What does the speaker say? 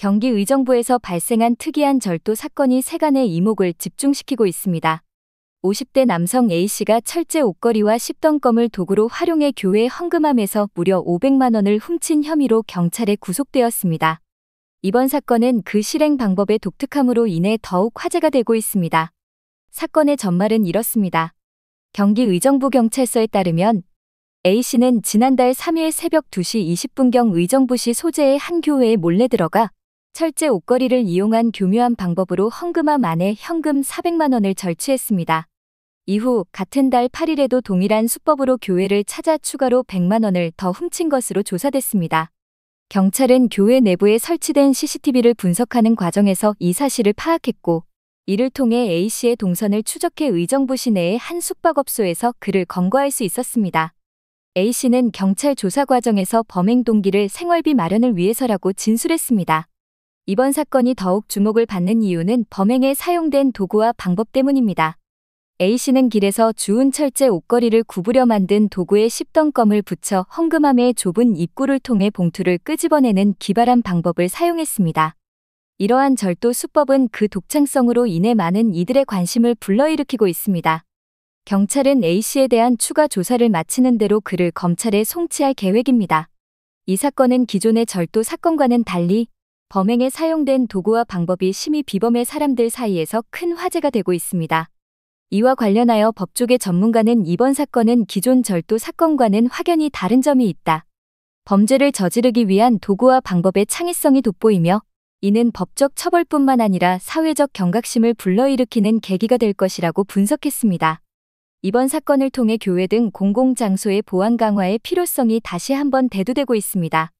경기의정부에서 발생한 특이한 절도 사건이 세간의 이목을 집중시키고 있습니다. 50대 남성 A씨가 철제 옷걸이와 10덩검을 도구로 활용해 교회 헌금함에서 무려 500만 원을 훔친 혐의로 경찰에 구속되었습니다. 이번 사건은 그 실행 방법의 독특함으로 인해 더욱 화제가 되고 있습니다. 사건의 전말은 이렇습니다. 경기의정부경찰서에 따르면 A씨는 지난달 3일 새벽 2시 20분경 의정부시 소재의 한 교회에 몰래 들어가 철제 옷걸이를 이용한 교묘한 방법으로 헌금함 안에 현금 400만 원을 절취했습니다. 이후 같은 달 8일에도 동일한 수법으로 교회를 찾아 추가로 100만 원을 더 훔친 것으로 조사됐습니다. 경찰은 교회 내부에 설치된 CCTV를 분석하는 과정에서 이 사실을 파악했고 이를 통해 A씨의 동선을 추적해 의정부 시내의 한 숙박업소에서 그를 검거할 수 있었습니다. A씨는 경찰 조사 과정에서 범행 동기를 생활비 마련을 위해서라고 진술했습니다. 이번 사건이 더욱 주목을 받는 이유는 범행에 사용된 도구와 방법 때문입니다. A씨는 길에서 주운 철제 옷걸이를 구부려 만든 도구에 10덩검을 붙여 헝금함의 좁은 입구를 통해 봉투를 끄집어내는 기발한 방법을 사용했습니다. 이러한 절도 수법은 그 독창성으로 인해 많은 이들의 관심을 불러일으키고 있습니다. 경찰은 A씨에 대한 추가 조사를 마치는 대로 그를 검찰에 송치할 계획입니다. 이 사건은 기존의 절도 사건과는 달리 범행에 사용된 도구와 방법이 심히 비범의 사람들 사이에서 큰 화제가 되고 있습니다. 이와 관련하여 법조계 전문가는 이번 사건은 기존 절도 사건과는 확연히 다른 점이 있다. 범죄를 저지르기 위한 도구와 방법의 창의성이 돋보이며 이는 법적 처벌뿐만 아니라 사회적 경각심을 불러일으키는 계기가 될 것이라고 분석했습니다. 이번 사건을 통해 교회 등 공공장소의 보안 강화의 필요성이 다시 한번 대두되고 있습니다.